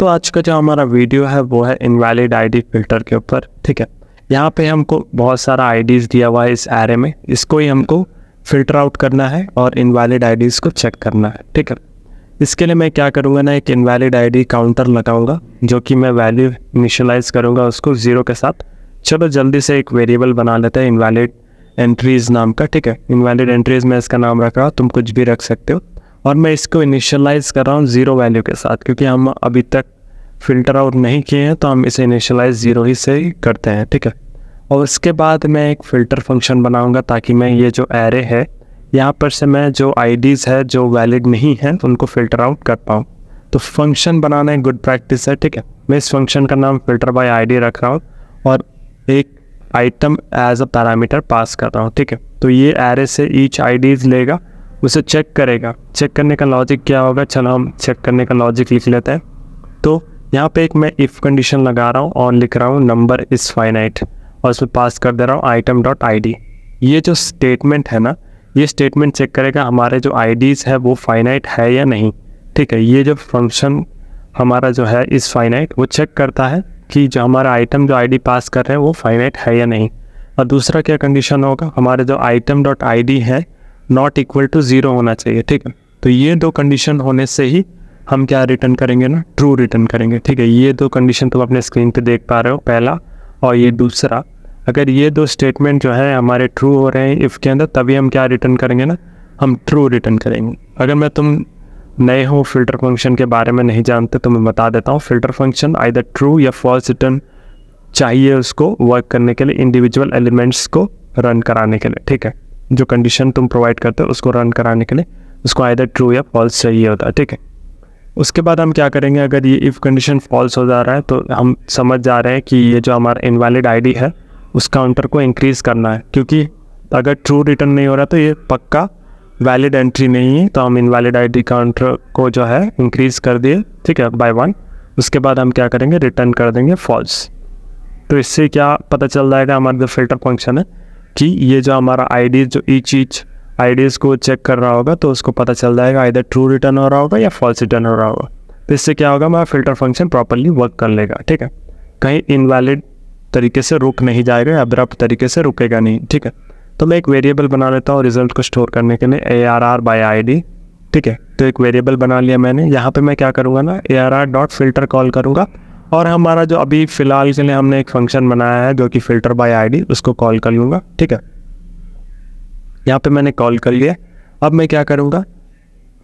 दोस्तों आज का जो हमारा वीडियो है वो है इनवैलिड आईडी फिल्टर के ऊपर ठीक है यहाँ पे हमको बहुत सारा आईडीज दिया हुआ है इस एरे में इसको ही हमको फिल्टर आउट करना है और इनवैलिड आईडीज को चेक करना है ठीक है इसके लिए मैं क्या करूँगा ना एक इनवैलिड आईडी काउंटर लगाऊंगा जो कि मैं वैल्यू इनिशलाइज करूँगा उसको ज़ीरो के साथ चलो जल्दी से एक वेरिएबल बना लेते हैं इनवैलिड एंट्रीज नाम का ठीक है इनवैलिड एंट्रीज में इसका नाम रखा तुम कुछ भी रख सकते हो और मैं इसको इनिशियलाइज कर रहा हूँ ज़ीरो वैल्यू के साथ क्योंकि हम अभी तक फिल्टर आउट नहीं किए हैं तो हम इसे इनिशियलाइज ज़ीरो ही से ही करते हैं ठीक है और उसके बाद मैं एक फ़िल्टर फंक्शन बनाऊँगा ताकि मैं ये जो एरे है यहाँ पर से मैं जो आईडीज़ है जो वैलिड नहीं है तो उनको फ़िल्टर आउट कर पाऊँ तो फंक्शन बनाना एक गुड प्रैक्टिस है ठीक है मैं इस फंक्शन का नाम फ़िल्टर बाई आई रख रहा हूँ और एक item as a parameter pass कर रहा हूँ ठीक है तो ये एरे से ईच आईडीज़ लेगा उसे चेक करेगा चेक करने का लॉजिक क्या होगा चलो हम चेक करने का लॉजिक लिख लेते हैं तो यहाँ पे एक मैं इफ़ कंडीशन लगा रहा हूँ और लिख रहा हूँ नंबर इज़ फाइनाइट और उसमें पास कर दे रहा हूँ आइटम डॉट आई ये जो स्टेटमेंट है ना ये स्टेटमेंट चेक करेगा हमारे जो आई है वो फाइनाइट है या नहीं ठीक है ये जो फंक्शन हमारा जो है इस फाइनाइट वो चेक करता है कि जो हमारा आइटम जो आईडी पास कर रहे हैं वो फाइनाइट है या नहीं और दूसरा क्या कंडीशन होगा हमारे जो आइटम डॉट आई है नॉट इक्वल टू ज़ीरो होना चाहिए ठीक है तो ये दो कंडीशन होने से ही हम क्या रिटर्न करेंगे ना ट्रू रिटर्न करेंगे ठीक है ये दो कंडीशन तुम अपने स्क्रीन पे देख पा रहे हो पहला और ये दूसरा अगर ये दो स्टेटमेंट जो है हमारे ट्रू हो रहे हैं इफ़ के अंदर तभी हम क्या रिटर्न करेंगे ना हम ट्रू रिटर्न करेंगे अगर मैं तुम नए हो फिल्टर फंक्शन के बारे में नहीं जानते तो मैं बता देता हूँ फिल्टर फंक्शन आइदर ट्रू या फॉल्स रिटर्न चाहिए उसको वर्क करने के लिए इंडिविजुअल एलिमेंट्स को रन कराने के लिए ठीक है जो कंडीशन तुम प्रोवाइड करते हो उसको रन कराने के लिए उसको आइदर ट्रू या फॉल्स चाहिए होता है ठीक है उसके बाद हम क्या करेंगे अगर ये इफ़ कंडीशन फॉल्स हो जा रहा है तो हम समझ जा रहे हैं कि ये जो हमारा इनवैलिड आईडी है उस काउंटर को इंक्रीज़ करना है क्योंकि अगर ट्रू रिटर्न नहीं हो रहा तो ये पक्का वैलिड एंट्री नहीं है तो हम इनवैलिड आईडी काउंटर को जो है इंक्रीज़ कर दिए ठीक है बाय वन उसके बाद हम क्या करेंगे रिटर्न कर देंगे फॉल्स तो इससे क्या पता चल जाएगा हमारा जो फिल्टर फंक्शन है कि ये जो हमारा आई जो ईच ईच आई को चेक कर रहा होगा तो उसको पता चल जाएगा इधर ट्रू रिटर्न हो रहा होगा या फॉल्स रिटर्न हो रहा होगा तो इससे क्या होगा हमारा फिल्टर फंक्शन प्रॉपरली वर्क कर लेगा ठीक है कहीं इनवैलिड तरीके से रुक नहीं जाएगा या अब्रप्ट तरीके से रुकेगा नहीं ठीक है तो मैं एक वेरिएबल बना लेता हूँ रिजल्ट को स्टोर करने के लिए A R R by I D ठीक है तो एक वेरिएबल बना लिया मैंने यहाँ पे मैं क्या करूँगा ना A R R dot filter call करूँगा और हमारा जो अभी फ़िलहाल के लिए हमने एक फंक्शन बनाया है जो कि फ़िल्टर बाय आईडी उसको कॉल कर लूँगा ठीक है यहाँ पे मैंने कॉल कर लिया अब मैं क्या करूँगा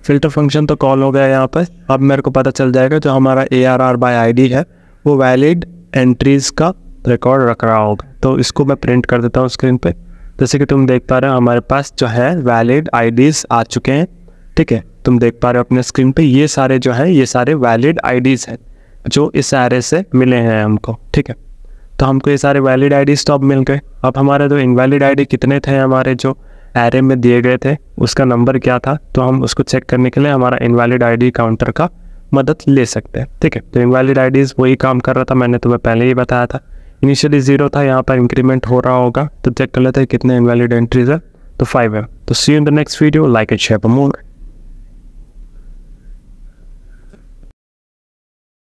फ़िल्टर फंक्शन तो कॉल हो गया यहाँ पर अब मेरे को पता चल जाएगा जो हमारा A R R by I D है वो वैलिड एंट्रीज़ का रिकॉर्ड रख रहा होगा तो इसको मैं प्रिंट कर देता हूँ स्क्रीन पर जैसे कि तुम देख पा रहे हो हमारे पास जो है वैलिड आईडीज़ आ चुके हैं ठीक है तुम देख पा रहे हो अपने स्क्रीन पे ये सारे जो है ये सारे वैलिड आईडीज़ हैं जो इस आर से मिले हैं हमको ठीक है तो हमको ये सारे वैलिड आईडीज तो अब मिल गए अब हमारे जो इनवैलिड आईडी कितने थे हमारे जो एरे में दिए गए थे उसका नंबर क्या था तो हम उसको चेक करने के लिए हमारा इनवैलिड आईडी काउंटर का मदद ले सकते हैं ठीक है तो इनवैलिड आईडीज वही काम कर रहा था मैंने तुम्हें पहले ही बताया था इनिशियली जीरो था यहाँ पर इंक्रीमेंट हो रहा होगा तो चेक कर लेते हैं कितने इनवैलिड एंट्रीज तो है तो फाइव है तो see in the next video like it share more